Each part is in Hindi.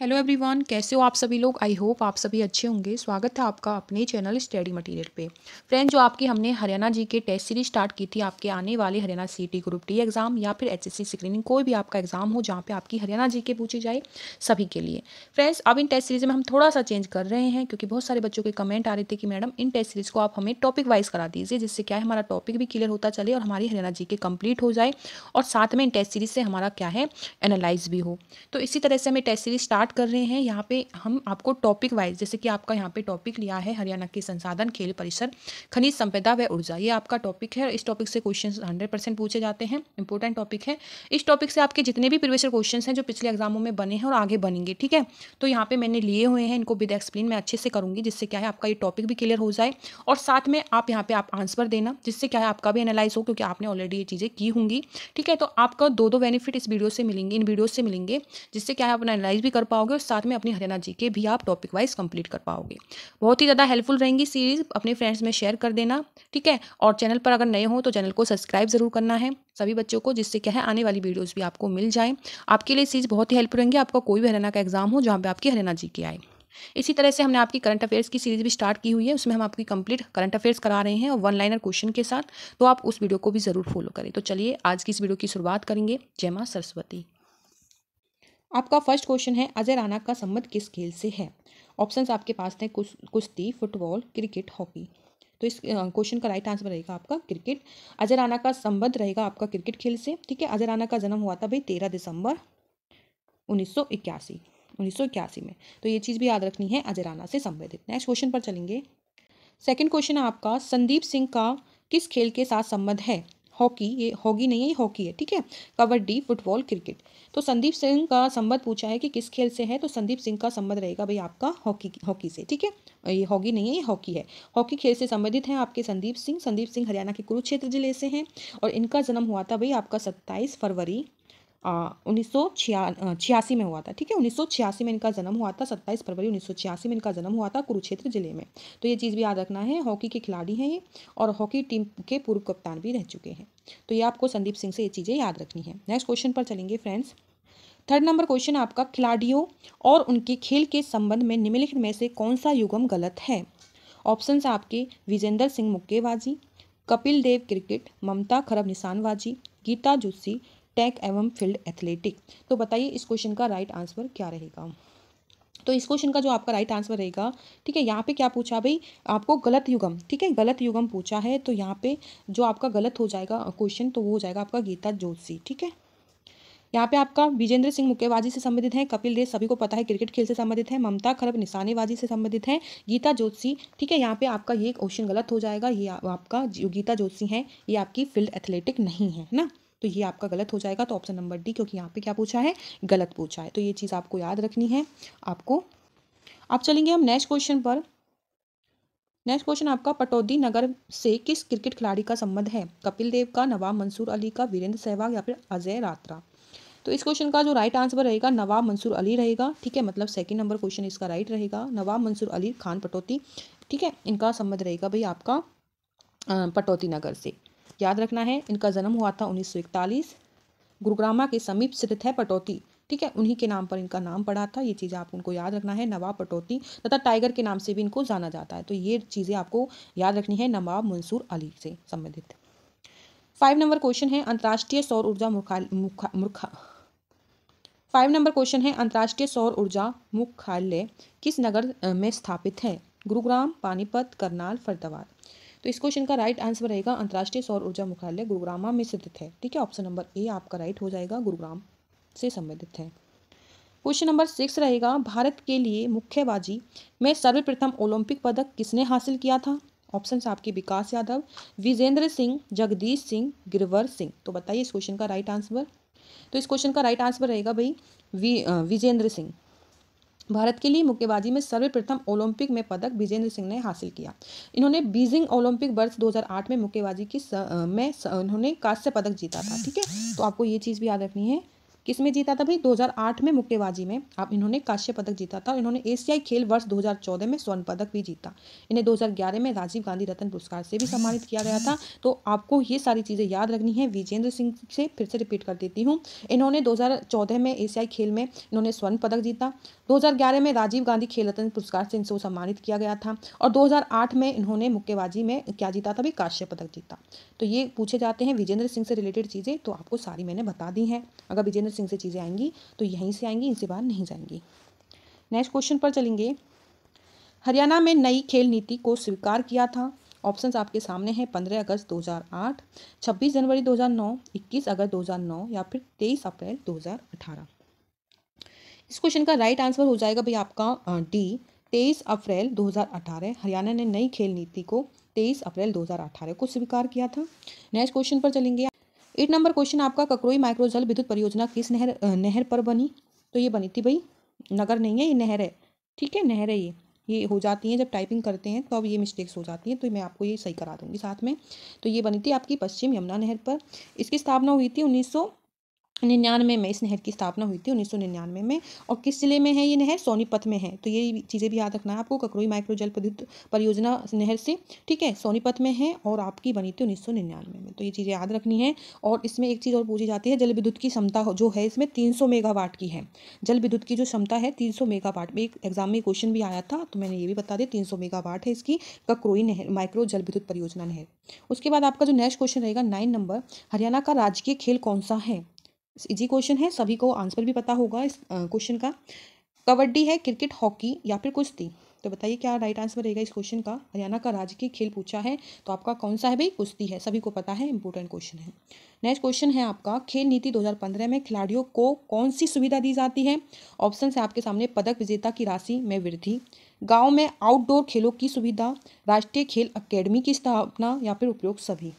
हेलो एवरीवन कैसे हो आप सभी लोग आई होप आप सभी अच्छे होंगे स्वागत है आपका अपने चैनल स्टडी मटेरियल पे फ्रेंड जो आपकी हमने हरियाणा जी के टेस्ट सीरीज स्टार्ट की थी आपके आने वाले हरियाणा सीटी ग्रुप डी एग्ज़ाम या फिर एचएससी स्क्रीनिंग कोई भी आपका एग्ज़ाम हो जहाँ पे आपकी हरियाणा जी के पूछी जाए सभी के लिए फ्रेंड्स अब इन टेस्ट सीरीज़ में हम थोड़ा सा चेंज कर रहे हैं क्योंकि बहुत सारे बच्चों के कमेंट आ रहे थे कि मैडम इन टेस्ट सीरीज़ को आप हमें टॉपिक वाइज करा दीजिए जिससे क्या है हमारा टॉपिक भी क्लियर होता चले और हमारी हरियाणा जी के कम्प्लीट हो जाए और साथ में इन टेस्ट सीरीज़ से हमारा क्या है एनालाइज भी हो तो इसी तरह से हमें टेस्ट सीरीज स्टार्ट स्टार्ट कर रहे हैं यहाँ पे हम आपको टॉपिक वाइज जैसे कि आपका यहाँ पे टॉपिक लिया है हरियाणा के संसाधन खेल परिसर खनिज संपदा व ऊर्जा ये आपका टॉपिक है इस टॉपिक से क्वेश्चन हंड्रेड परसेंट पूछे जाते हैं इंपॉर्टेंट टॉपिक है इस टॉपिक से आपके जितने भी प्रिवेशन क्वेश्चन हैं जो पिछले एग्जामों में बने हैं और आगे बनेंगे ठीक है तो यहाँ पर मैंने लिए हुए हैं इनको विद एक्सप्लेन मैं अच्छे से करूँगी जिससे क्या है आपका ये टॉपिक भी क्लियर हो जाए और साथ में आप यहाँ पर आप आंसर देना जिससे क्या है आपका भी एनालाइज हो क्योंकि आपने ऑलरेडी ये चीज़ें की होंगी ठीक है तो आपका दो दो बेनिफिट इस वीडियो से मिलेंगे इन वीडियो से मिलेंगे जिससे क्या है आप एनालाइज भी कर पाओगे और साथ में अपनी हरियाणा जी के भी आप टॉपिक वाइज कंप्लीट कर पाओगे बहुत ही ज़्यादा हेल्पफुल रहेंगी सीरीज अपने फ्रेंड्स में शेयर कर देना ठीक है और चैनल पर अगर नए हो तो चैनल को सब्सक्राइब ज़रूर करना है सभी बच्चों को जिससे क्या है आने वाली वीडियोज़ भी आपको मिल जाए आपके लिए सीरीज बहुत ही हेल्प रहेंगी आपका कोई भी हरियाणा का एग्जाम हो जहाँ पर आपकी हरियाणा जी के आए इसी तरह से हमने आपकी करंट अफेयर्स की सीरीज भी स्टार्ट की हुई है उसमें हम आपकी कंप्लीट करंट अफेयर्स करा रहे हैं और वन लाइनर क्वेश्चन के साथ तो आप उस वीडियो को भी ज़रूर फॉलो करें तो चलिए आज की इस वीडियो की शुरुआत करेंगे जय माँ सरस्वती आपका फर्स्ट क्वेश्चन है अजय राना का संबंध किस खेल से है ऑप्शंस आपके पास हैं कुश्ती फुटबॉल क्रिकेट हॉकी तो इस क्वेश्चन का राइट आंसर रहेगा आपका क्रिकेट अजय राना का संबंध रहेगा आपका क्रिकेट खेल से ठीक है अजय राना का जन्म हुआ था भाई तेरह दिसंबर उन्नीस सौ इक्यासी उन्नीस सौ इक्यासी में तो ये चीज़ भी याद रखनी है अजय राना से संबंधित नेक्स्ट क्वेश्चन पर चलेंगे सेकेंड क्वेश्चन है आपका संदीप सिंह का किस खेल के साथ संबंध है हॉकी ये हॉकी नहीं है ये हॉकी है ठीक है कबड्डी फुटबॉल क्रिकेट तो संदीप सिंह का संबंध पूछा है कि किस खेल से है तो संदीप सिंह का संबंध रहेगा भाई आपका हॉकी हॉकी से ठीक है ये हॉकी नहीं है ये हॉकी है हॉकी खेल से संबंधित हैं आपके संदीप सिंह संदीप सिंह हरियाणा के कुरुक्षेत्र जिले से हैं और इनका जन्म हुआ था भाई आपका सत्ताईस फरवरी उन्नीस सौ छियासी में हुआ था ठीक है उन्नीस सौ छियासी में इनका जन्म हुआ था सत्ताईस फरवरी उन्नीस सौ छियासी में इनका जन्म हुआ था कुरुक्षेत्र जिले में तो ये चीज़ भी याद रखना है हॉकी के खिलाड़ी हैं ये और हॉकी टीम के पूर्व कप्तान भी रह चुके हैं तो ये आपको संदीप सिंह से ये चीज़ें याद रखनी है नेक्स्ट क्वेश्चन पर चलेंगे फ्रेंड्स थर्ड नंबर क्वेश्चन आपका खिलाड़ियों और उनके खेल के संबंध में निम्नलिखित में से कौन सा युगम गलत है ऑप्शन आपके विजेंद्र सिंह मुक्केबाजी कपिल देव क्रिकेट ममता खरब निशानबाजी गीता जोशी टैक एवं फील्ड एथलेटिक तो बताइए इस क्वेश्चन का राइट आंसर क्या रहेगा तो इस क्वेश्चन का जो आपका राइट आंसर रहेगा ठीक है यहाँ पे क्या पूछा भाई आपको गलत युगम ठीक है गलत युगम पूछा है तो यहाँ पे जो आपका गलत हो जाएगा क्वेश्चन तो वो हो जाएगा आपका गीता जोशी ठीक है यहाँ पे आपका विजेंद्र सिंह मुक्केबाजी से संबंधित है कपिल देव सभी को पता है क्रिकेट खेल से संबंधित है ममता खरब निशानेबाजी से संबंधित है गीता जोशी ठीक है यहाँ पे आपका ये क्वेश्चन गलत हो जाएगा ये आपका गीता जोशी है ये आपकी फील्ड एथलेटिक नहीं है ना तो ये आपका गलत हो जाएगा तो ऑप्शन नंबर डी क्योंकि यहाँ पे क्या पूछा है गलत पूछा है तो ये चीज़ आपको याद रखनी है आपको आप चलेंगे हम नेक्स्ट क्वेश्चन पर नेक्स्ट क्वेश्चन आपका पटौदी नगर से किस क्रिकेट खिलाड़ी का संबंध है कपिल देव का नवाब मंसूर अली का वीरेंद्र सहवाग या फिर अजय रात्रा तो इस क्वेश्चन का जो राइट आंसर रहेगा नवाब मंसूर अली रहेगा ठीक है मतलब सेकंड नंबर क्वेश्चन इसका राइट रहेगा नवाब मंसूर अली खान पटौती ठीक है इनका संबंध रहेगा भाई आपका पटौती नगर से याद रखना है इनका जन्म हुआ था इकतालीस गुरुग्रामा के समीप स्थित है पटौती ठीक है उन्हीं के नाम पर इनका नाम पड़ा था ये चीज़ आप उनको याद रखना है नवाब पटौती तथा टाइगर के नाम से भी इनको जाना जाता है तो ये चीज़ें आपको याद रखनी है नवाब मंसूर अली से संबंधित फाइव नंबर क्वेश्चन है अंतर्राष्ट्रीय सौर ऊर्जा मुखा फाइव नंबर क्वेश्चन है अंतर्राष्ट्रीय सौर ऊर्जा मुख्यालय किस नगर में स्थापित है गुरुग्राम पानीपत करनाल फरदाबाद तो इस क्वेश्चन का राइट आंसर रहेगा अंतर्राष्ट्रीय सौर ऊर्जा मुख्यालय गुरुग्रामा में स्थित है ठीक है ऑप्शन नंबर ए आपका राइट हो जाएगा गुरुग्राम से संबंधित है क्वेश्चन नंबर सिक्स रहेगा भारत के लिए मुख्यबाजी में सर्वप्रथम ओलंपिक पदक किसने हासिल किया था ऑप्शन आपके विकास यादव विजेंद्र सिंह जगदीश सिंह गिरवर सिंह तो बताइए इस क्वेश्चन का राइट आंसर तो इस क्वेश्चन का राइट आंसर रहेगा भाई वी विजेंद्र सिंह भारत के लिए मुक्केबाजी में सर्वप्रथम ओलंपिक में पदक विजेंद्र सिंह ने हासिल किया इन्होंने बीजिंग ओलंपिक वर्ष 2008 में मुक्केबाजी की स, में स, उन्होंने कांस्य पदक जीता था ठीक है तो आपको ये चीज़ भी याद रखनी है किस में जीता था भाई 2008 में मुक्केबाजी में आप इन्होंने कांस्य पदक जीता था इन्होंने एशियाई खेल वर्ष 2014 में स्वर्ण पदक भी जीता इन्हें 2011 में राजीव गांधी रत्न पुरस्कार से भी सम्मानित किया गया था तो आपको ये सारी चीज़ें याद रखनी है विजेंद्र सिंह से फिर से रिपीट कर देती हूँ इन्होंने दो में एशियाई खेल में इन्होंने स्वर्ण पदक जीता 2011 में राजीव गांधी खेल रत्न पुरस्कार से इनको सम्मानित किया गया था और 2008 में इन्होंने मुक्केबाजी में क्या जीता था भी काश्य पदक जीता तो ये पूछे जाते हैं विजेंद्र सिंह से रिलेटेड चीज़ें तो आपको सारी मैंने बता दी हैं अगर विजेंद्र सिंह से चीज़ें आएंगी तो यहीं से आएंगी इनसे बाहर नहीं जाएंगी नेक्स्ट क्वेश्चन पर चलेंगे हरियाणा में नई खेल नीति को स्वीकार किया था ऑप्शन आपके सामने हैं पंद्रह अगस्त 2008, 26 जनवरी 2009, 21 अगस्त 2009 या फिर 23 अप्रैल 2018 इस क्वेश्चन का राइट आंसर हो जाएगा भाई आपका डी तेईस अप्रैल 2018 हरियाणा ने नई खेल नीति को तेईस अप्रैल 2018 को स्वीकार किया था नेक्स्ट क्वेश्चन पर चलेंगे एट नंबर क्वेश्चन आपका ककरोई माइक्रो जल विद्युत परियोजना किस नहर नहर पर बनी तो ये बनी थी भाई नगर नहीं है ये नहर है ठीक है नहर है ये ये हो जाती है जब टाइपिंग करते हैं तो अब ये मिस्टेक्स हो जाती हैं तो मैं आपको ये सही करा दूंगी साथ में तो ये बनी थी आपकी पश्चिम यमुना नहर पर इसकी स्थापना हुई थी उन्नीस सौ निन्यानवे में इस नहर की स्थापना हुई थी उन्नीस सौ निन्यानवे में और किस जिले में है ये नहर सोनीपत में है तो ये चीज़ें भी याद रखना है आपको ककरोई माइक्रो जल विद्युत परियोजना नहर से ठीक है सोनीपत में है और आपकी बनी थी उन्नीस सौ निन्यानवे में तो ये चीज़ें याद रखनी है और इसमें एक चीज़ और पूछी जाती है जल विद्युत की क्षमता जो है इसमें तीन सौ मेगावाट की है जल विद्युत की जो क्षमता है तीन सौ मेगावाट में एक एग्जाम में क्वेश्चन भी आया था तो मैंने ये भी बता दिया तीन सौ मेगावाट है इसकी ककरोई नहर माइक्रो जल विद्युत परियोजना नहर उसके बाद आपका जो नेक्स्ट क्वेश्चन रहेगा नाइन नंबर हरियाणा का राजकीय खेल कौन सा है इजी क्वेश्चन है सभी को आंसर भी पता होगा इस क्वेश्चन का कबड्डी है क्रिकेट हॉकी या फिर कुश्ती तो बताइए क्या राइट आंसर रहेगा इस क्वेश्चन का हरियाणा का राजकीय खेल पूछा है तो आपका कौन सा है भाई कुश्ती है सभी को पता है इंपॉर्टेंट क्वेश्चन है नेक्स्ट क्वेश्चन है आपका खेल नीति 2015 में खिलाड़ियों को कौन सी सुविधा दी जाती है ऑप्शन है आपके सामने पदक विजेता की राशि में वृद्धि गाँव में आउटडोर खेलों की सुविधा राष्ट्रीय खेल अकेडमी की स्थापना या फिर उपयोग सभी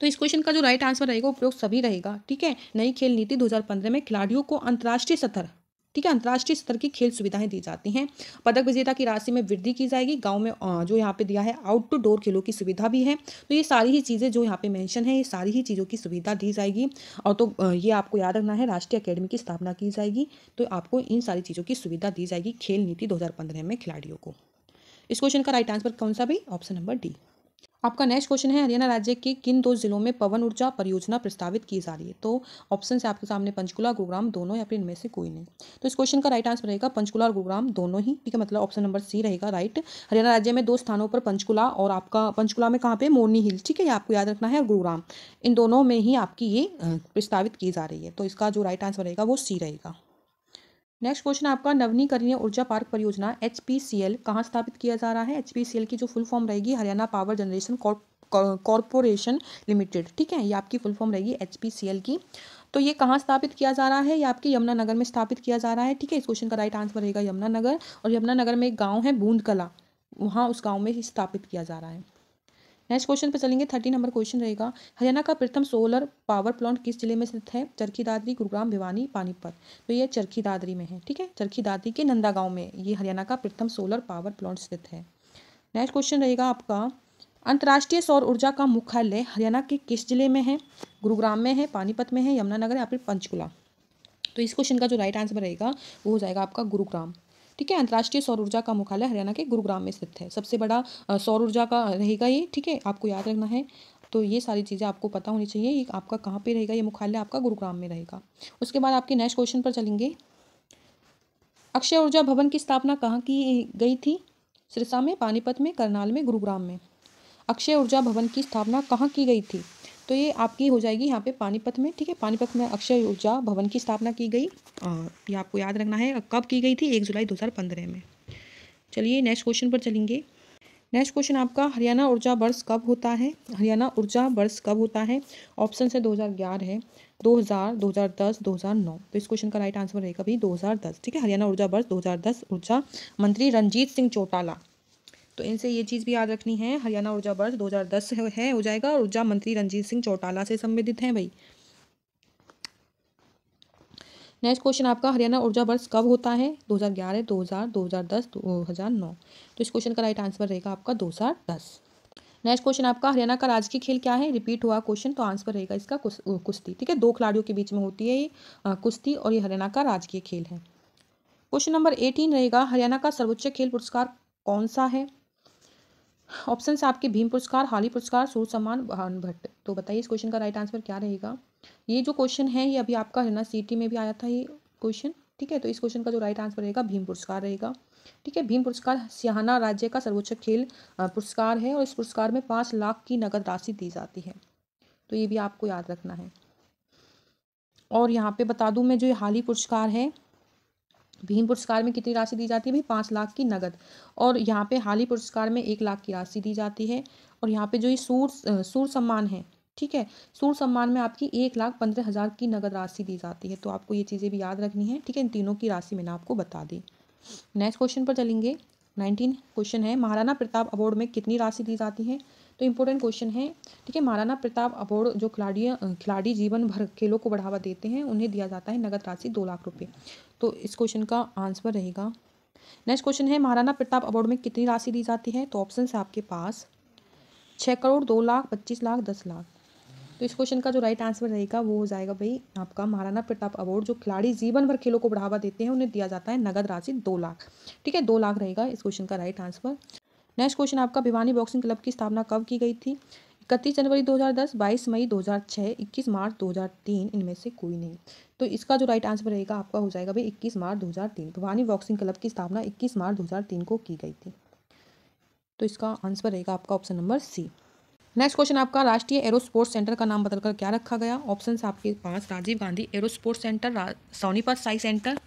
तो इस क्वेश्चन का जो राइट आंसर रहेगा उपयोग सभी रहेगा ठीक है नई खेल नीति 2015 में खिलाड़ियों को अंतर्राष्ट्रीय स्तर ठीक है अंतर्राष्ट्रीय स्तर की खेल सुविधाएं दी जाती हैं पदक विजेता की राशि में वृद्धि की जाएगी गांव में जो यहाँ पे दिया है आउटडोर खेलों की सुविधा भी है तो ये सारी ही चीज़ें जो यहाँ पे मेंशन है ये सारी ही चीज़ों की सुविधा दी जाएगी और तो ये आपको याद रखना है राष्ट्रीय अकेडमी की स्थापना की जाएगी तो आपको इन सारी चीज़ों की सुविधा दी जाएगी खेल नीति दो में खिलाड़ियों को इस क्वेश्चन का राइट आंसर कौन सा भी ऑप्शन नंबर डी आपका नेक्स्ट क्वेश्चन है हरियाणा राज्य के किन दो जिलों में पवन ऊर्जा परियोजना प्रस्तावित की जा रही है तो ऑप्शन है आपके सामने पंचकुला गुरुग्राम दोनों या फिर इनमें से कोई नहीं तो इस क्वेश्चन का राइट आंसर रहेगा पंचकुला और गुरुग्राम दोनों ही ठीक है मतलब ऑप्शन नंबर सी रहेगा राइट हरियाणा राज्य में दो स्थानों पर पंचकुला और आपका पंचकुला में कहाँ पे मोरनी हिल ठीक है ये आपको याद रखना है और गुरुग्राम इन दोनों में ही आपकी ये प्रस्तावित की जा रही है तो इसका जो राइट आंसर रहेगा वो सी रहेगा नेक्स्ट क्वेश्चन आपका नवनीकरणीय ऊर्जा पार्क परियोजना एच पी सी एल कहाँ स्थापित किया जा रहा है एच पी सी एल की जो फुल फॉर्म रहेगी Haryana power generation corporation limited ठीक है ये आपकी फुल फॉर्म रहेगी एच पी सी एल की तो ये कहाँ स्थापित किया जा रहा है ये आपके यमुनानगर में स्थापित किया जा रहा है ठीक है इस क्वेश्चन का राइट आंसर रहेगा यमुनानगर और यमुनानगर में एक गाँव है बूंद कला वहाँ उस गाँव में स्थापित किया जा रहा है नेक्स्ट क्वेश्चन पर चलेंगे थर्टी नंबर क्वेश्चन रहेगा हरियाणा का प्रथम सोलर पावर प्लांट किस जिले में स्थित है चरखी दादरी गुरुग्राम भिवानी पानीपत तो ये चरखी दादरी में है ठीक है चरखी दादरी के नंदा गाँव में ये हरियाणा का प्रथम सोलर पावर प्लांट स्थित है नेक्स्ट क्वेश्चन रहेगा आपका अंतर्राष्ट्रीय सौर ऊर्जा का मुख्यालय हरियाणा के किस जिले में है गुरुग्राम में है पानीपत में है यमुनानगर या फिर पंचकुला तो इस क्वेश्चन का जो राइट आंसर रहेगा वो हो जाएगा आपका गुरुग्राम ठीक है अंतर्राष्ट्रीय सौर ऊर्जा का मुख्यालय हरियाणा के गुरुग्राम में स्थित है सबसे बड़ा सौर ऊर्जा का रहेगा ये ठीक है आपको याद रखना है तो ये सारी चीज़ें आपको पता होनी चाहिए ये आपका कहाँ पे रहेगा ये मुख्यालय आपका गुरुग्राम में रहेगा उसके बाद आपके नेक्स्ट क्वेश्चन पर चलेंगे अक्षय ऊर्जा भवन की स्थापना कहाँ की गई थी सिरसा में पानीपत में करनाल में गुरुग्राम में अक्षय ऊर्जा भवन की स्थापना कहाँ की गई थी तो ये आपकी हो जाएगी यहाँ पे पानीपत में ठीक है पानीपत में अक्षय ऊर्जा भवन की स्थापना की गई और ये आपको याद रखना है कब की गई थी एक जुलाई पंद्रह में चलिए नेक्स्ट क्वेश्चन पर चलेंगे नेक्स्ट क्वेश्चन आपका हरियाणा ऊर्जा वर्ष कब होता है हरियाणा ऊर्जा वर्ष कब होता है ऑप्शन है 2011 है 2000 2010 2009 तो इस क्वेश्चन का राइट आंसर रहेगा भी 2010 ठीक है हरियाणा ऊर्जा वर्ष 2010 ऊर्जा मंत्री रंजीत सिंह चौटाला तो इनसे ये चीज़ भी याद रखनी है हरियाणा ऊर्जा वर्ष दो है हो जाएगा और ऊर्जा मंत्री रंजीत सिंह चौटाला से संबंधित हैं भाई नेक्स्ट क्वेश्चन आपका हरियाणा ऊर्जा वर्ष कब होता है 2011, 2000, 2010, 2009 तो इस क्वेश्चन का राइट आंसर रहेगा आपका 2010 नेक्स्ट क्वेश्चन आपका हरियाणा का राजकीय खेल क्या है रिपीट हुआ क्वेश्चन तो आंसर रहेगा इसका कुश्ती ठीक है दो खिलाड़ियों के बीच में होती है ये कुश्ती और ये हरियाणा का राजकीय खेल है क्वेश्चन नंबर एटीन रहेगा हरियाणा का सर्वोच्च खेल पुरस्कार कौन सा है ऑप्शन आपके भीम पुरस्कार हाली पुरस्कार सूर्य सम्मान भान भट्ट तो बताइए इस क्वेश्चन का राइट आंसर क्या रहेगा ये जो क्वेश्चन है ये अभी आपका है ना सी में भी आया था ये क्वेश्चन ठीक है तो इस क्वेश्चन का जो राइट आंसर रहेगा भीम पुरस्कार रहेगा ठीक है भीम पुरस्कार सियाना राज्य का सर्वोच्च खेल पुरस्कार है और इस पुरस्कार में पाँच लाख की नगद राशि दी जाती है तो ये भी आपको याद रखना है और यहाँ पे बता दूँ मैं जो ये हाल ही पुरस्कार है भीम पुरस्कार में कितनी राशि दी जाती है भाई पाँच लाख की नगद और यहाँ पे हाल ही पुरस्कार में एक लाख की राशि दी जाती है और यहाँ पे जो ये सूर सूर सम्मान है ठीक है सूर सम्मान में आपकी एक लाख पंद्रह हज़ार की नगद राशि दी जाती है तो आपको ये चीज़ें भी याद रखनी है ठीक है इन तीनों की राशि मैंने आपको बता दी नेक्स्ट क्वेश्चन पर चलेंगे नाइनटीन क्वेश्चन है महाराणा प्रताप अवार्ड में कितनी राशि दी जाती है तो इम्पोर्टेंट क्वेश्चन है ठीक है महाराणा प्रताप अवार्ड जो खिलाड़ी खिलाड़ी जीवन भर खेलों को बढ़ावा देते हैं उन्हें दिया जाता है नगद राशि दो लाख रुपये तो इस क्वेश्चन का आंसर रहेगा नेक्स्ट क्वेश्चन है महाराणा प्रताप अवार्ड में कितनी राशि दी जाती है तो ऑप्शन है आपके पास छः करोड़ दो लाख पच्चीस लाख दस लाख तो इस क्वेश्चन का जो राइट आंसर रहेगा वो हो जाएगा भाई आपका महाराणा प्रताप अवार्ड जो खिलाड़ी जीवन भर खेलों को बढ़ावा देते हैं उन्हें दिया जाता है नगद राशि दो लाख ठीक है दो लाख रहेगा इस क्वेश्चन का राइट आंसर नेक्स्ट क्वेश्चन आपका भिवानी बॉक्सिंग क्लब की स्थापना कब की गई थी इकतीस जनवरी 2010, 22 मई 2006, 21 मार्च 2003 इनमें से कोई नहीं तो इसका जो राइट आंसर रहेगा आपका हो जाएगा भाई 21 मार्च 2003 भवानी बॉक्सिंग क्लब की स्थापना 21 मार्च 2003 को की गई थी तो इसका आंसर रहेगा आपका option number C next question आपका राष्ट्रीय एरो स्पोर्ट्स सेंटर का नाम बदलकर क्या रखा गया ऑप्शन आपके पास Rajiv Gandhi aero sports centre Sonipat Sai centre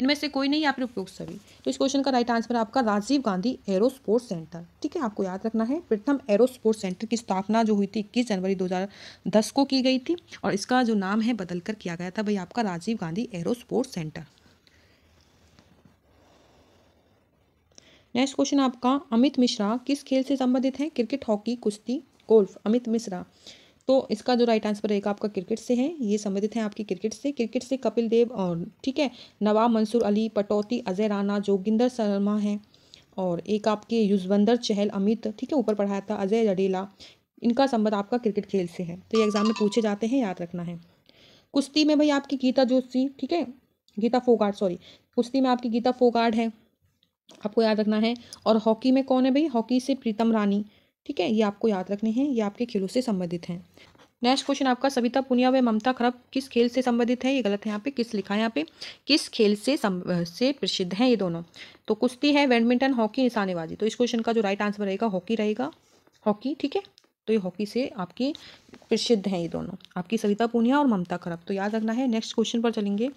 इनमें से कोई नहीं या फिर उपयुक्त सभी तो इस क्वेश्चन का राइट आंसर आपका Rajiv Gandhi aero sports centre ठीक है आपको याद रखना है प्रथम एरो स्पोर्ट्स सेंटर की स्थापना जो हुई थी इक्कीस जनवरी दो को की गई थी और इसका जो नाम है बदलकर किया गया था भाई आपका Rajiv Gandhi aero sports centre next question आपका अमित मिश्रा किस खेल से संबंधित है क्रिकेट हॉकी कुश्ती गोल्फ अमित मिश्रा तो इसका जो राइट आंसर रहेगा आपका क्रिकेट से है ये संबंधित है आपकी क्रिकेट से क्रिकेट से कपिल देव और ठीक है नवाब मंसूर अली पटौती अजय राना जोगिंदर शर्मा हैं और एक आपके युजवंदर चहल अमित ठीक है ऊपर पढ़ाया था अजय जडेला इनका संबंध आपका क्रिकेट खेल से है तो ये एग्जाम में पूछे जाते हैं याद रखना है कुश्ती में भाई आपकी गीता जोशी ठीक है गीता फोगाट सॉरी कुश्ती में आपकी गीता फोगाट है आपको याद रखना है और हॉकी में कौन है भाई हॉकी से प्रीतम रानी ठीक है ये आपको याद रखने हैं ये आपके खेलों से संबंधित हैं नेक्स्ट क्वेश्चन आपका सविता पुनिया व ममता खरब किस खेल से संबंधित है ये गलत है यहाँ पे किस लिखा है यहाँ पे किस खेल से सम, से प्रसिद्ध हैं ये दोनों तो कुश्ती है बैडमिंटन हॉकी निशानेबाजी तो इस क्वेश्चन का जो राइट आंसर रहेगा हॉकी रहेगा हॉकी ठीक है तो ये हॉकी से आपकी प्रसिद्ध हैं ये दोनों आपकी सविता पुनिया और ममता खरब तो याद रखना है नेक्स्ट क्वेश्चन पर चलेंगे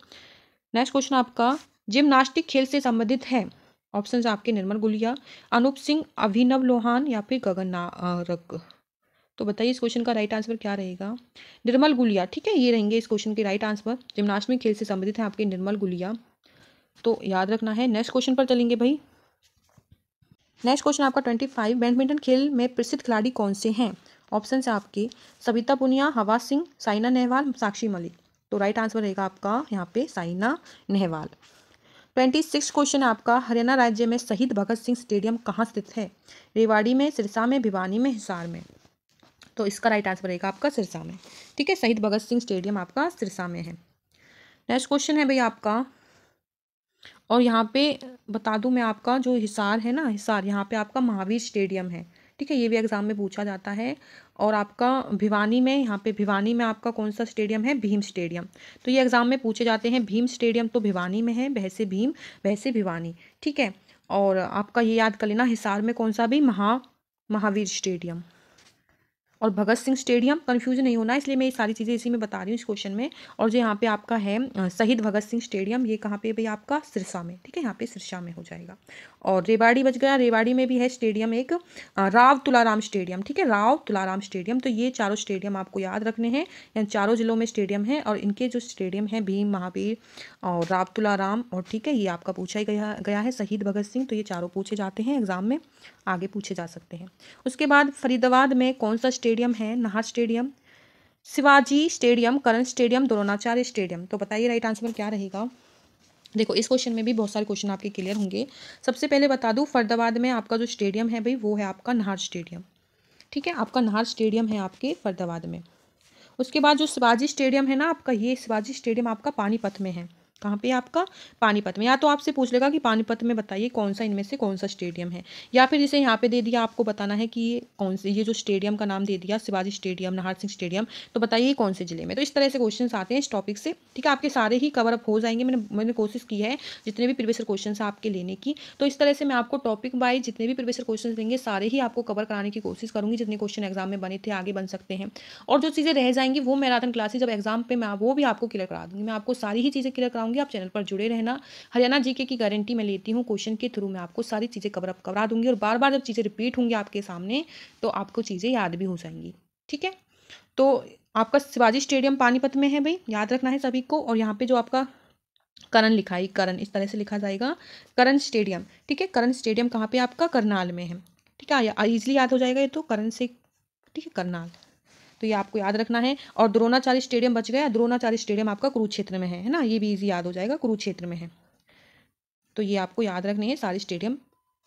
नेक्स्ट क्वेश्चन आपका जिमनास्टिक खेल से संबंधित है ऑप्शन आपके निर्मल गुलिया अनूप सिंह अभिनव लोहान या फिर गगन नारक तो बताइए इस क्वेश्चन का राइट आंसर क्या रहेगा निर्मल गुलिया ठीक है ये रहेंगे इस क्वेश्चन के राइट आंसर जिम्नास्टमिक खेल से संबंधित है आपके निर्मल गुलिया तो याद रखना है नेक्स्ट क्वेश्चन पर चलेंगे भाई नेक्स्ट क्वेश्चन आपका ट्वेंटी फाइव बैडमिंटन खेल में प्रसिद्ध खिलाड़ी कौन से हैं ऑप्शन है आपके सविता पुनिया हवा सिंह साइना नेहवाल साक्षी मलिक तो राइट आंसर रहेगा आपका यहाँ पे Saina Nehwal twenty six question आपका हरियाणा राज्य में शहीद भगत सिंह स्टेडियम कहाँ स्थित है रेवाड़ी में सिरसा में भिवानी में हिसार में तो इसका राइट आंसर रहेगा आपका सिरसा में ठीक है शहीद भगत सिंह स्टेडियम आपका सिरसा में है नेक्स्ट क्वेश्चन है भैया आपका और यहाँ पे बता दूँ मैं आपका जो हिसार है ना हिसार यहाँ पे आपका महावीर स्टेडियम है ठीक है ये भी एग्जाम में पूछा जाता है और आपका भिवानी में यहाँ पे भिवानी में आपका कौन सा स्टेडियम है भीम स्टेडियम तो ये एग्ज़ाम में पूछे जाते हैं भीम स्टेडियम तो भिवानी में है वैसे भीम वैसे भिवानी ठीक है और आपका ये याद कर लेना हिसार में कौन सा भी महा महावीर स्टेडियम और भगत सिंह स्टेडियम कन्फ्यूज नहीं होना इसलिए मैं ये सारी चीज़ें इसी में बता रही हूँ इस क्वेश्चन में और जो यहाँ पे आपका है शहीद भगत सिंह स्टेडियम ये कहाँ पे भाई आपका सिरसा में ठीक है यहाँ पे सिरसा में हो जाएगा और रेवाड़ी बच गया रेवाड़ी में भी है स्टेडियम एक राव तुलाराम स्टेडियम ठीक है राव तुलाराम स्टेडियम तो ये चारों स्टेडियम आपको याद रखने हैं या चारों जिलों में स्टेडियम है और इनके जो स्टेडियम है भीम महावीर और राव तुलाराम और ठीक है ये आपका पूछा ही गया गया है शहीद भगत सिंह तो ये चारों पूछे जाते हैं एग्जाम में आगे पूछे जा सकते हैं उसके बाद फरीदाबाद में कौन सा स्टेडियम है Nahar stadium Shivaji stadium Karan stadium Dronacharya stadium तो बताइए राइट आंसर क्या रहेगा देखो इस क्वेश्चन में भी बहुत सारे क्वेश्चन आपके क्लियर होंगे सबसे पहले बता दूँ फरदाबाद में आपका जो स्टेडियम है भाई वो है आपका नाहर स्टेडियम ठीक है आपका नाहर स्टेडियम है आपके फरदाबाद में उसके बाद जो शिवाजी स्टेडियम है ना आपका ये शिवाजी स्टेडियम आपका पानीपत में है कहाँ पे आपका पानीपत में या तो आपसे पूछ लेगा कि पानीपत में बताइए कौन सा इनमें से कौन सा स्टेडियम है या फिर जैसे यहाँ पे दे दिया आपको बताना है कि ये कौन से ये जो स्टेडियम का नाम दे दिया शिवाजी स्टेडियम नहार सिंह स्टेडियम तो बताइए कौन से जिले में तो इस तरह से क्वेश्चन आते हैं इस टॉपिक से ठीक है आपके सारे ही कवर अप हो जाएंगे मैंने मैंने कोशिश की है जितने भी प्रिवेशर क्वेश्चन आपके लेने की तो इस तरह से मैं आपको टॉपिक बाई जितने भी प्रिवेशर क्वेश्चन देंगे सारे ही आपको कवर कराने की कोशिश करूँगी जितने क्वेश्चन एग्जाम में बने थे आगे बन सकते हैं और जो चीज़ें रह जाएंगी वो मैराथन क्लासेज जब एग्जाम पर मैं वो भी आपको क्लियर करा दूँगी मैं आपको सारी ही चीज़ें क्लियर कराऊँ बताऊंगी आप चैनल पर जुड़े रहना हरियाणा जीके की गारंटी मैं लेती हूँ क्वेश्चन के थ्रू मैं आपको सारी चीज़ें कवर अप करा दूंगी और बार बार जब चीज़ें रिपीट होंगी आपके सामने तो आपको चीज़ें याद भी हो जाएंगी ठीक है तो आपका शिवाजी स्टेडियम पानीपत में है भाई याद रखना है सभी को और यहाँ पर जो आपका करण लिखा है करण इस तरह से लिखा जाएगा करण स्टेडियम ठीक है करण स्टेडियम कहाँ पर आपका करनाल में है ठीक है ईजिली याद हो जाएगा ये तो करण से ठीक है करनाल तो ये आपको याद रखना है और द्रोणाचार्य स्टेडियम बच गया द्रोणाचार्य स्टेडियम आपका कुरुक्षेत्र में है ना ये भी ईजी याद हो जाएगा कुरुक्षेत्र में है तो ये आपको याद रखने हैं सारे स्टेडियम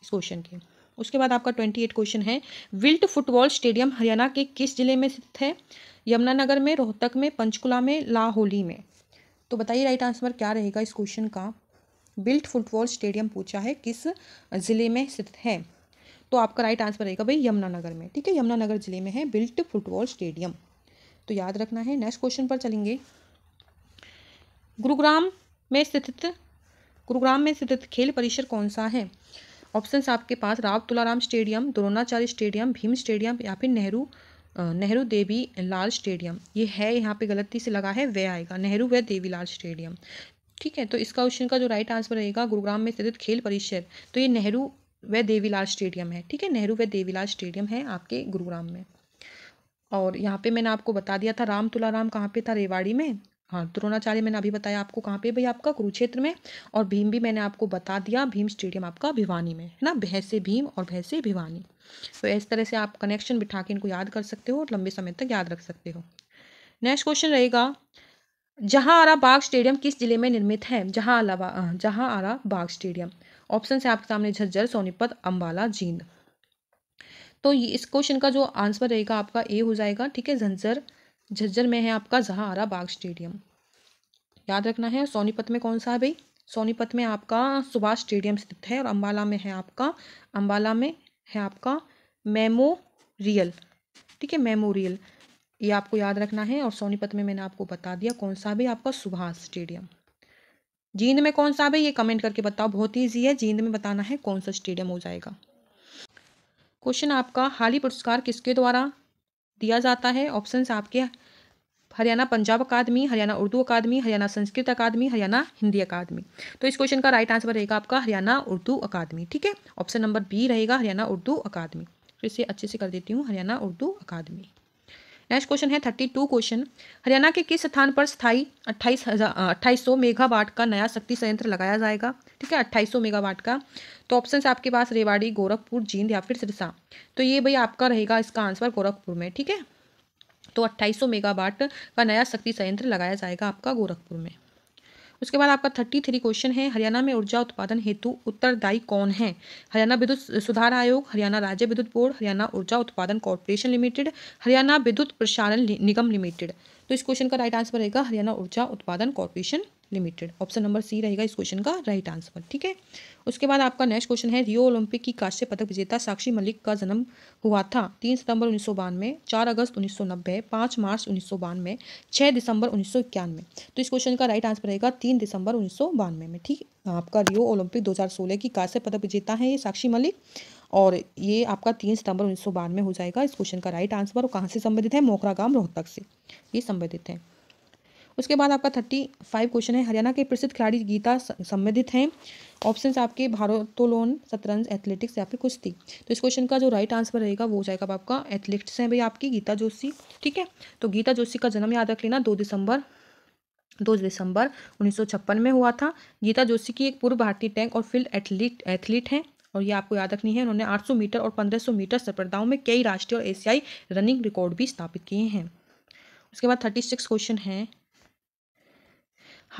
इस क्वेश्चन के उसके बाद आपका ट्वेंटी एट क्वेश्चन है विल्ट फुटबॉल स्टेडियम हरियाणा के किस जिले में स्थित है यमुनानगर में रोहतक में पंचकुला में लाहौली में तो बताइए राइट आंसर क्या रहेगा इस क्वेश्चन का बिल्ट फुटबॉल स्टेडियम पूछा है किस ज़िले में स्थित है तो आपका राइट आंसर रहेगा भाई यमुनानगर में ठीक है यमुनानगर जिले में है बिल्ट फुटबॉल स्टेडियम तो याद रखना है नेक्स्ट क्वेश्चन पर चलेंगे गुरुग्राम में स्थित गुरुग्राम में स्थित खेल परिसर कौन सा है ऑप्शंस आपके पास Rao Tularam stadium Dronacharya stadium Bhim stadium या फिर नेहरू नेहरू देवी लाल स्टेडियम ये है यहाँ पे गलती से लगा है वे आएगा नेहरू व देवी लाल स्टेडियम ठीक है तो इस क्वेश्चन का जो राइट आंसर रहेगा गुरुग्राम में स्थित खेल परिसर तो ये नेहरू व देवीलाल स्टेडियम है ठीक है नेहरू व देवीलाल स्टेडियम है आपके गुरुग्राम में और यहाँ पे मैंने आपको बता दिया था राम तुलाराम कहाँ पे था रेवाड़ी में हाँ द्रोणाचार्य मैंने अभी बताया आपको कहाँ पे भाई आपका कुरुक्षेत्र में और भीम भी मैंने आपको बता दिया भीम स्टेडियम आपका भिवानी में है ना भैंसे भीम और भैंसे भिवानी तो इस तरह से आप कनेक्शन बिठा के इनको याद कर सकते हो और लंबे समय तक याद रख सकते हो नेक्स्ट क्वेश्चन रहेगा जहाँ आरा बाग स्टेडियम किस जिले में निर्मित है जहाँ अलावा जहाँ आरा बाग स्टेडियम ऑप्शन है आपके सामने झज्जर सोनीपत अम्बाला जींद तो ये इस क्वेश्चन का जो आंसर रहेगा आपका ए हो जाएगा ठीक है झंझर झज्जर में है आपका जहारा बाग स्टेडियम याद रखना है सोनीपत में कौन सा है भाई सोनीपत में आपका सुभाष स्टेडियम स्थित है और अम्बाला में है आपका अम्बाला में है आपका मेमोरियल ठीक है मेमोरियल ये आपको याद रखना है और सोनीपत में मैंने आपको बता दिया कौन सा भी आपका सुभाष स्टेडियम जींद में कौन सा भाई ये कमेंट करके बताओ बहुत ही ईजी है जींद में बताना है कौन सा स्टेडियम हो जाएगा क्वेश्चन आपका हाल ही पुरस्कार किसके द्वारा दिया जाता है ऑप्शन आपके हरियाणा पंजाब अकादमी हरियाणा उर्दू अकादमी हरियाणा संस्कृत अकादमी हरियाणा हिंदी अकादमी तो इस क्वेश्चन का राइट आंसर रहेगा आपका हरियाणा उर्दू अकादमी ठीक है ऑप्शन नंबर बी रहेगा हरियाणा उर्दू अकादमी फिर से अच्छे से कर देती हूँ हरियाणा उर्दू अकादमी नेक्स्ट क्वेश्चन है थर्टी टू क्वेश्चन हरियाणा के किस स्थान पर स्थाई अट्ठाईस हज़ार अट्ठाईस सौ मेगावाट का नया शक्ति संयंत्र लगाया जाएगा ठीक है अट्ठाईस सौ मेगावाट का तो ऑप्शन आपके पास रेवाड़ी गोरखपुर जींद या फिर सिरसा तो ये भाई आपका रहेगा इसका आंसर गोरखपुर में ठीक है तो अट्ठाईस सौ मेगावाट का नया शक्ति संयंत्र लगाया जाएगा आपका गोरखपुर में उसके बाद आपका थर्टी थ्री क्वेश्चन है हरियाणा में ऊर्जा उत्पादन हेतु उत्तरदायी कौन है हरियाणा विद्युत सुधार आयोग हरियाणा राज्य विद्युत बोर्ड हरियाणा ऊर्जा उत्पादन कॉरपोरेशन लिमिटेड हरियाणा विद्युत प्रसारण निगम लिमिटेड तो इस क्वेश्चन का राइट आंसर रहेगा हरियाणा ऊर्जा उत्पादन corporation limited option number C रहेगा इस क्वेश्चन का राइट आंसर ठीक है उसके बाद आपका नेक्स्ट क्वेश्चन है रियो ओलंपिक की काश्य पदक विजेता साक्षी मलिक का जन्म हुआ था तीन सितंबर उन्नीस सौ बानवे चार अगस्त उन्नीस सौ नब्बे पाँच मार्च उन्नीस सौ बानवे छः दिसंबर उन्नीस सौ इक्यानवे तो इस क्वेश्चन का राइट आंसर रहेगा तीन दिसंबर उन्नीस सौ बानवे में ठीक आपका रियो ओलंपिक दो हज़ार सोलह की काश्य पदक विजेता है ये साक्षी मलिक और ये आपका तीन सितंबर उन्नीस सौ बानवे हो जाएगा इस क्वेश्चन का राइट आंसर और कहाँ से संबंधित है मोखरा गांव रोहतक से ये संबंधित है उसके बाद आपका थर्टी फाइव क्वेश्चन है हरियाणा के प्रसिद्ध खिलाड़ी गीता संबंधित हैं ऑप्शंस आपके भारोत्तोलन शतरंज एथलेटिक्स या फिर कुश्ती तो इस क्वेश्चन का जो राइट आंसर रहेगा वो हो जाएगा आपका एथलेटिक्स हैं भाई आपकी गीता जोशी ठीक है तो गीता जोशी का जन्म याद रख लेना दो दिसंबर दो दिसंबर उन्नीस में हुआ था गीता जोशी की एक पूर्व भारतीय टैंक और फील्ड एथलीट एथलीट हैं और ये आपको याद रखनी है उन्होंने 800 मीटर और 1500 मीटर स्पर्धाओं में कई राष्ट्रीय और एशियाई रनिंग रिकॉर्ड भी स्थापित किए हैं उसके बाद थर्टी सिक्स क्वेश्चन है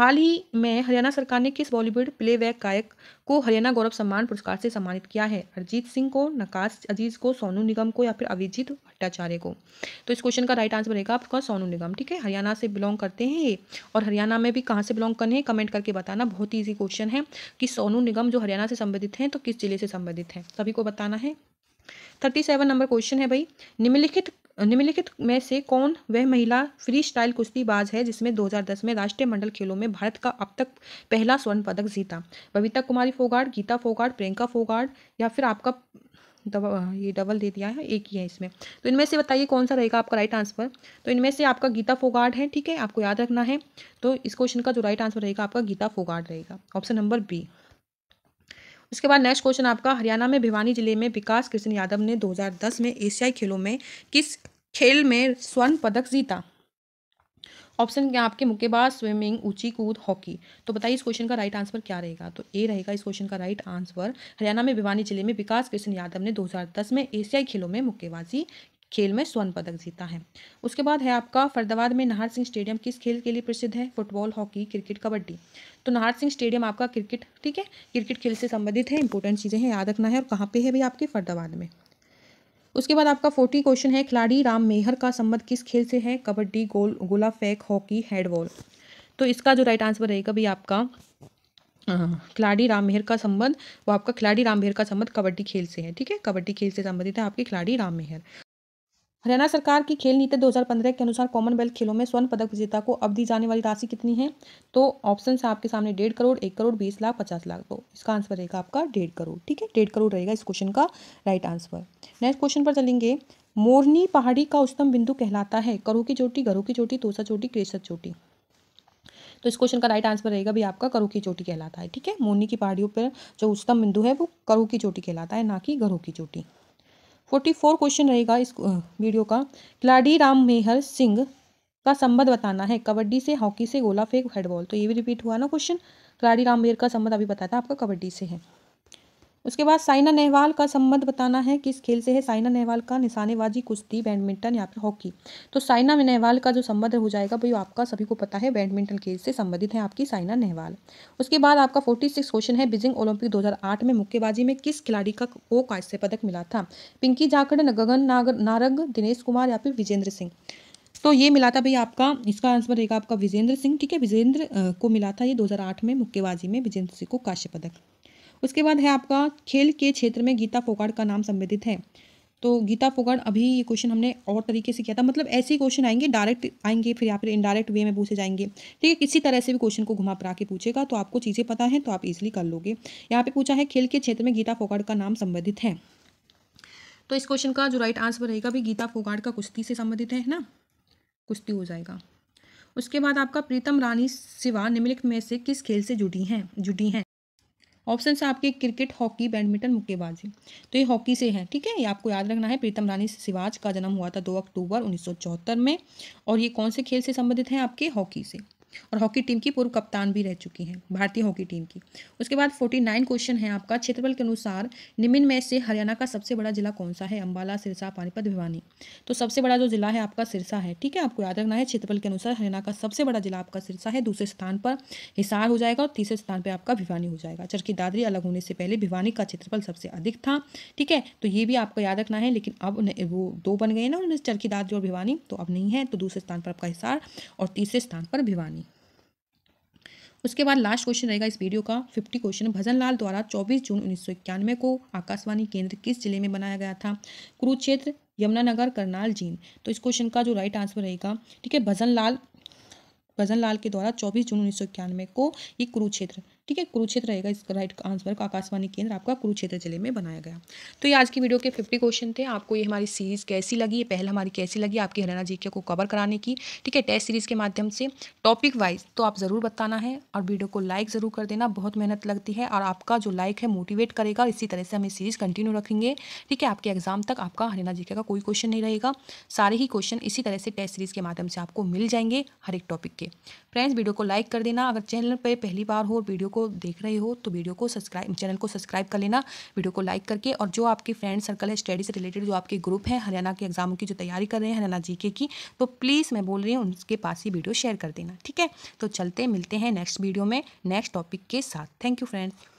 हाल ही में हरियाणा सरकार ने किस बॉलीवुड प्लेबैक गायक को हरियाणा गौरव सम्मान पुरस्कार से सम्मानित किया है अरिजीत सिंह को नकाश अजीज को सोनू निगम को या फिर अभिजीत भट्टाचार्य को तो इस क्वेश्चन का राइट आंसर रहेगा आपका सोनू निगम ठीक है हरियाणा से बिलोंग करते हैं ये और हरियाणा में भी कहाँ से बिलोंग करने हैं कमेंट करके बताना बहुत ही ईजी क्वेश्चन है कि सोनू निगम जो हरियाणा से संबंधित हैं तो किस जिले से संबंधित हैं सभी को बताना है थर्टी सेवन नंबर क्वेश्चन है भाई निम्नलिखित निम्नलिखित में से कौन वह महिला फ्री स्टाइल कुश्तीबाज है जिसमें 2010 में राष्ट्रीय मंडल खेलों में भारत का अब तक पहला स्वर्ण पदक जीता बबीता कुमारी फोगाड़ गीता फोगाड़ प्रियंका फोगाड़ या फिर आपका ये डबल दे दिया है एक ही है इसमें तो इनमें से बताइए कौन सा रहेगा आपका राइट आंसर तो इनमें से आपका गीता फोगाड है ठीक है आपको याद रखना है तो इस क्वेश्चन का जो राइट आंसर रहेगा आपका गीता फोगाड रहेगा ऑप्शन नंबर बी उसके बाद नेक्स्ट क्वेश्चन आपका हरियाणा में भिवानी जिले में विकास कृष्ण यादव ने 2010 में एशियाई खेलों में किस खेल में स्वर्ण पदक जीता ऑप्शन क्या आपके मुक्केबाज स्विमिंग ऊंची कूद हॉकी तो बताइए इस क्वेश्चन का राइट आंसर क्या रहेगा तो ए रहेगा इस क्वेश्चन का राइट आंसर हरियाणा में भिवानी जिले में विकास कृष्ण यादव ने 2010 में एशियाई खेलों में मुक्केबाजी खेल में स्वर्ण पदक जीता है उसके बाद है आपका फरदाबाद में नाहर सिंह स्टेडियम किस खेल के लिए प्रसिद्ध है फुटबॉल हॉकी क्रिकेट कबड्डी तो नाहर सिंह स्टेडियम आपका क्रिकेट ठीक है क्रिकेट खेल से संबंधित है इंपॉर्टेंट चीज़ें हैं याद रखना है और कहाँ पे है भाई आपके फरदाबाद में उसके बाद आपका फोर्टी क्वेश्चन है खिलाड़ी राम मेहर का संबंध किस खेल से है कबड्डी गोल गोला फेंक हॉकी हैडबॉल तो इसका जो राइट आंसर रहेगा भाई आपका खिलाड़ी राम मेहर का संबंध वो आपका खिलाड़ी राम मेहर का संबंध कबड्डी खेल से है ठीक है कबड्डी खेल से संबंधित है आपके खिलाड़ी राम मेहर हरियाणा सरकार की खेल नीति 2015 के अनुसार कॉमनवेल्थ खेलों में स्वर्ण पदक विजेता को अब दी जाने वाली राशि कितनी है तो ऑप्शन है आपके सामने डेढ़ करोड़ एक करोड़ बीस लाख पचास लाख तो इसका आंसर रहेगा आपका डेढ़ करोड़ ठीक है डेढ़ करोड़ रहेगा इस क्वेश्चन का राइट आंसर नेक्स्ट क्वेश्चन पर चलेंगे मोरनी पहाड़ी का उच्चतम बिंदु कहलाता है करो की चोटी घरों की चोटी तोसा चोटी क्रेसर चोटी तो इस क्वेश्चन का राइट आंसर रहेगा भी आपका करो की चोटी कहलाता है ठीक है मोरनी की पहाड़ियों पर जो उच्चतम बिंदु है वो करो की चोटी कहलाता है ना कि घरों की चोटी फोर्टी फोर क्वेश्चन रहेगा इस वीडियो का खिलाड़ी राम मेहर सिंह का संबंध बताना है कबड्डी से हॉकी से गोला फेंक हेडबॉल तो ये भी रिपीट हुआ ना क्वेश्चन खिलाड़ी राम मेहर का संबंध अभी बताया था आपका कबड्डी से है उसके बाद साइना नेहवाल का संबंध बताना है किस खेल से है साइना नेहवाल का निशानेबाजी कुश्ती बैडमिंटन या फिर हॉकी तो साइना नेहवाल का जो संबंध हो जाएगा भाई आपका सभी को पता है बैडमिंटन खेल से संबंधित है आपकी साइना नेहवाल उसके बाद आपका फोर्टी सिक्स क्वेश्चन है बीजिंग ओलंपिक दो में मुक्केबाजी में किस खिलाड़ी का को कांस्य पदक मिला था पिंकी जाकड़ गगन नागर नारग दिनेश कुमार या फिर विजेंद्र सिंह तो ये मिला था भाई आपका इसका आंसर रहेगा आपका विजेंद्र सिंह ठीक है विजेंद्र को मिला था ये 2008 में मुक्केबाजी में विजेंद्र सिंह को कांस्य पदक उसके बाद है आपका खेल के क्षेत्र में गीता फोगाड़ का नाम संबंधित है तो गीता फोगाड़ अभी ये क्वेश्चन हमने और तरीके से किया था मतलब ऐसे क्वेश्चन आएंगे डायरेक्ट आएंगे फिर या फिर इनडायरेक्ट वे में पूछे जाएंगे ठीक है किसी तरह से भी क्वेश्चन को घुमा फिरा के पूछेगा तो आपको चीज़ें पता हैं तो आप इजीली कर लोगे यहाँ पर पूछा है खेल के क्षेत्र में गीता फोकाड का नाम संबंधित है तो इस क्वेश्चन का जो राइट आंसर रहेगा भी गीता फोगाड़ का कुश्ती से संबंधित है ना कुश्ती हो जाएगा उसके बाद आपका प्रीतम रानी सिवा निम्नलिखित में से किस खेल से जुड़ी हैं जुड़ी हैं ऑप्शन है आपके क्रिकेट हॉकी बैडमिंटन मुक्केबाजी तो ये हॉकी से है ठीक है ये आपको याद रखना है प्रीतम रानी सिवाज का जन्म हुआ था दो अक्टूबर उन्नीस में और ये कौन से खेल से संबंधित हैं आपके हॉकी से और हॉकी टीम की पूर्व कप्तान भी रह चुकी हैं भारतीय हॉकी टीम की उसके बाद फोर्टी नाइन क्वेश्चन है आपका क्षेत्रफल के अनुसार निम्न में से हरियाणा का सबसे बड़ा जिला कौन सा है अम्बाला सिरसा पानीपत भिवानी तो सबसे बड़ा जो जिला है आपका सिरसा है ठीक है आपको याद रखना है क्षेत्रफल के अनुसार हरियाणा का सबसे बड़ा जिला आपका सिरसा है दूसरे स्थान पर हिसार हो जाएगा और तीसरे स्थान पर आपका भिवानी हो जाएगा चरखी दादरी अलग होने से पहले भिवानी का क्षेत्रफल सबसे अधिक था ठीक है तो ये भी आपको याद रखना है लेकिन अब वो दो बन गए ना उन्हें चरखी दादरी और भिवानी तो अब नहीं है तो दूसरे स्थान पर आपका हिसार और तीसरे स्थान पर भिवानी उसके बाद लास्ट क्वेश्चन रहेगा इस वीडियो का फिफ्टी क्वेश्चन भजन लाल द्वारा चौबीस जून उन्नीस को आकाशवाणी केंद्र किस जिले में बनाया गया था कुरुक्षेत्र यमुनानगर करनाल जींद तो इस क्वेश्चन का जो राइट आंसर रहेगा ठीक है भजन लाल भजन लाल के द्वारा चौबीस जून उन्नीस को ये कुरुक्षेत्र ठीक है कुरुक्षेत्र रहेगा इसका राइट आंसर आकाशवाणी केंद्र आपका कुरुक्षेत्र जिले में बनाया गया तो ये आज की वीडियो के फिफ्टी क्वेश्चन थे आपको ये हमारी सीरीज़ कैसी लगी ये पहल हमारी कैसी लगी आपकी हरियाणा जी को कवर कराने की ठीक है टेस्ट सीरीज़ के माध्यम से टॉपिक वाइज तो आप ज़रूर बताना है और वीडियो को लाइक ज़रूर कर देना बहुत मेहनत लगती है और आपका जो लाइक है मोटिवेट करेगा और इसी तरह से हमें सीरीज़ कंटिन्यू रखेंगे ठीक है आपके एग्जाम तक आपका हरियाणा जी का कोई क्वेश्चन नहीं रहेगा सारे ही क्वेश्चन इसी तरह से टेस्ट सीरीज़ के माध्यम से आपको मिल जाएंगे हर एक टॉपिक के फ्रेंड्स वीडियो को लाइक कर देना अगर चैनल पर पहली बार हो वीडियो को को देख रहे हो तो वीडियो को सब्सक्राइब चैनल को सब्सक्राइब कर लेना वीडियो को लाइक करके और जो आपके फ्रेंड सर्कल है स्टडी से रिलेटेड जो आपके ग्रुप हैं हरियाणा के एग्जामों की जो तैयारी कर रहे हैं हरियाणा जी की तो प्लीज़ मैं बोल रही हूँ उनके पास ही वीडियो शेयर कर देना ठीक है तो चलते मिलते हैं नेक्स्ट वीडियो में नेक्स्ट टॉपिक के साथ थैंक यू फ्रेंड्स